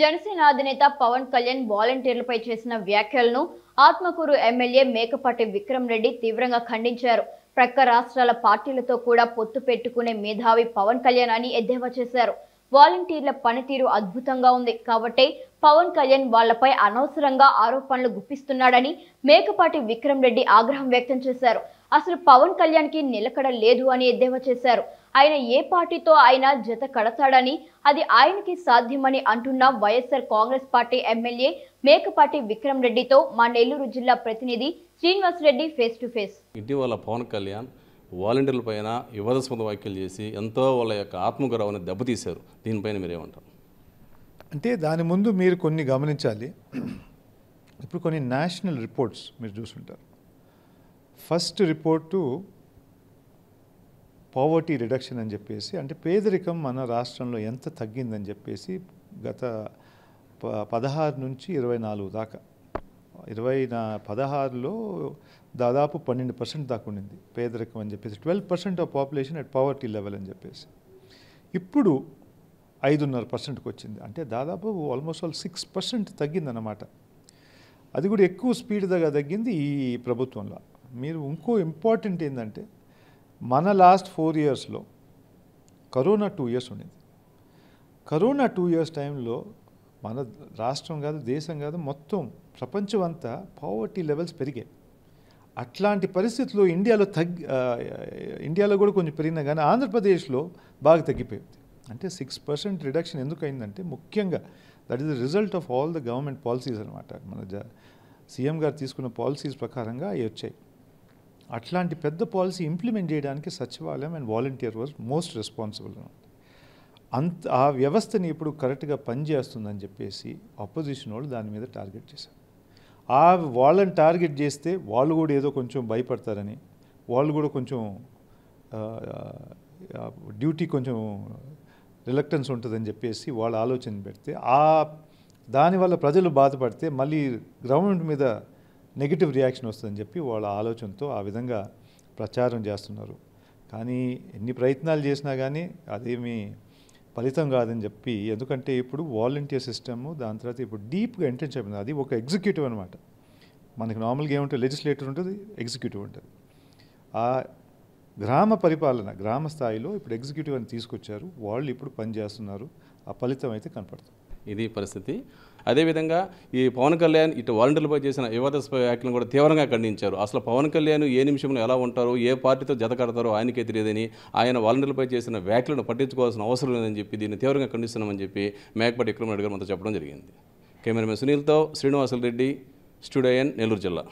జనసేన అధినేత పవన్ కళ్యాణ్ వాలంటీర్లపై చేసిన వ్యాఖ్యలను ఆత్మకూరు ఎమ్మెల్యే మేకపాటి విక్రమ్ రెడ్డి తీవ్రంగా ఖండించారు ప్రక్క రాష్ట్రాల పార్టీలతో కూడా పొత్తు పెట్టుకునే మేధావి పవన్ కళ్యాణ్ అని ఎద్దేవా చేశారు వాలంటీర్ల పనితీరు అద్భుతంగా ఉంది కాబట్టి పవన్ కళ్యాణ్ వాళ్లపై అనవసరంగా ఆరోపణలు గుప్పిస్తున్నాడని మేకపాటి విక్రమ్ రెడ్డి ఆగ్రహం వ్యక్తం చేశారు అసలు పవన్ కళ్యాణ్కి నిలకడ లేదు అని ఎద్దేవా చేశారు ఆయన ఏ పార్టీతో అయినా జత కడతాడని అది ఆయనకి సాధ్యమని అంటున్న వైఎస్ఆర్ కాంగ్రెస్ పార్టీ ఎమ్మెల్యే మేకపాటి విక్రమ్ రెడ్డితో మా నెల్లూరు జిల్లా ప్రతినిధి Srinivas Reddy face to face ఇటీవల పవన్ కళ్యాణ్ పైన వివాదాస్పద వ్యాఖ్యలు చేసి ఎంతో వాళ్ళ యొక్క ఆత్మగౌరవాన్ని దెబ్బతీశారు దీనిపైన మీరేమంటారు అంటే దాని ముందు మీరు కొన్ని గమనించాలి ఇప్పుడు కొన్ని నేషనల్ రిపోర్ట్స్ మీరు చూసుంటారు ఫస్ట్ రిపోర్టు పావర్టీ రిడక్షన్ అని చెప్పేసి అంటే పేదరికం మన రాష్ట్రంలో ఎంత తగ్గిందని చెప్పేసి గత పదహారు నుంచి ఇరవై నాలుగు దాకా ఇరవై నా పదహారులో దాదాపు పన్నెండు పర్సెంట్ దాకా ఉండింది పేదరికం అని చెప్పేసి twelve percent of population at poverty level అని చెప్పేసి ఇప్పుడు ఐదున్నర పర్సెంట్కి వచ్చింది అంటే దాదాపు ఆల్మోస్ట్ ఆల్ సిక్స్ పర్సెంట్ తగ్గిందన్నమాట అది కూడా ఎక్కువ స్పీడ్ దగ్గర తగ్గింది ఈ ప్రభుత్వంలో మీరు ఇంకో ఇంపార్టెంట్ ఏంటంటే మన లాస్ట్ ఫోర్ ఇయర్స్లో కరోనా టూ ఇయర్స్ ఉండేది కరోనా టూ ఇయర్స్ టైంలో మన రాష్ట్రం కాదు దేశం కాదు మొత్తం ప్రపంచం అంతా పావర్టీ లెవెల్స్ పెరిగాయి అట్లాంటి పరిస్థితుల్లో ఇండియాలో తగ్గి ఇండియాలో కూడా కొంచెం పెరిగినా కానీ ఆంధ్రప్రదేశ్లో బాగా తగ్గిపోయింది అంటే సిక్స్ పర్సెంట్ రిడక్షన్ ఎందుకైందంటే ముఖ్యంగా that is the result of all the government policies అనమాట మన జ సీఎం గారు తీసుకున్న పాలసీస్ ప్రకారంగా అవి వచ్చాయి అట్లాంటి పెద్ద పాలసీ ఇంప్లిమెంట్ చేయడానికి సచివాలయం and volunteer was most responsible అంత ఆ వ్యవస్థని ఇప్పుడు కరెక్ట్గా పనిచేస్తుందని చెప్పేసి అపోజిషన్ వాళ్ళు దాని మీద టార్గెట్ చేశారు ఆ వాళ్ళని టార్గెట్ చేస్తే వాళ్ళు కూడా ఏదో కొంచెం భయపడతారని వాళ్ళు కూడా కొంచెం డ్యూటీ కొంచెం రిలక్టెన్స్ ఉంటుందని చెప్పేసి వాళ్ళు ఆలోచన పెడితే ఆ దానివల్ల ప్రజలు బాధపడితే మళ్ళీ గవర్నమెంట్ మీద నెగిటివ్ రియాక్షన్ వస్తుందని చెప్పి వాళ్ళ ఆలోచనతో ఆ విధంగా ప్రచారం చేస్తున్నారు కానీ ఎన్ని ప్రయత్నాలు చేసినా కానీ అదేమీ ఫలితం కాదని చెప్పి ఎందుకంటే ఇప్పుడు వాలంటీర్ సిస్టమ్ దాని తర్వాత ఇప్పుడు డీప్గా ఎంట్రెన్స్ అయిపోయింది అది ఒక ఎగ్జిక్యూటివ్ అనమాట మనకి నార్మల్గా ఏముంటుంది లెజిస్లేటర్ ఉంటుంది ఎగ్జిక్యూటివ్ ఉంటుంది ఆ గ్రామ పరిపాలన గ్రామ స్థాయిలో ఇప్పుడు ఎగ్జిక్యూటివ్ అని తీసుకొచ్చారు వాళ్ళు ఇప్పుడు పనిచేస్తున్నారు ఆ ఫలితం అయితే కనపడుతుంది ఇది పరిస్థితి అదేవిధంగా ఈ పవన్ కళ్యాణ్ ఇటు వాలంటీర్లపై చేసిన వివాదస్ వ్యాఖ్యలను కూడా తీవ్రంగా ఖండించారు అసలు పవన్ కళ్యాణ్ ఏ నిమిషంలో ఎలా ఉంటారో ఏ పార్టీతో జత కడతారో ఆయనకే తెలియదని ఆయన వాలంటీర్లపై చేసిన వ్యాఖ్యలను పట్టించుకోవాల్సిన అవసరం లేదని చెప్పి దీన్ని తీవ్రంగా ఖండిస్తున్నామని చెప్పి మేకపాటి విక్రమరెడ్డి గారు మనతో చెప్పడం జరిగింది కెమెరామెన్ సునీల్తో శ్రీనివాసులు రెడ్డి స్టూడియో నెల్లూరు జిల్లా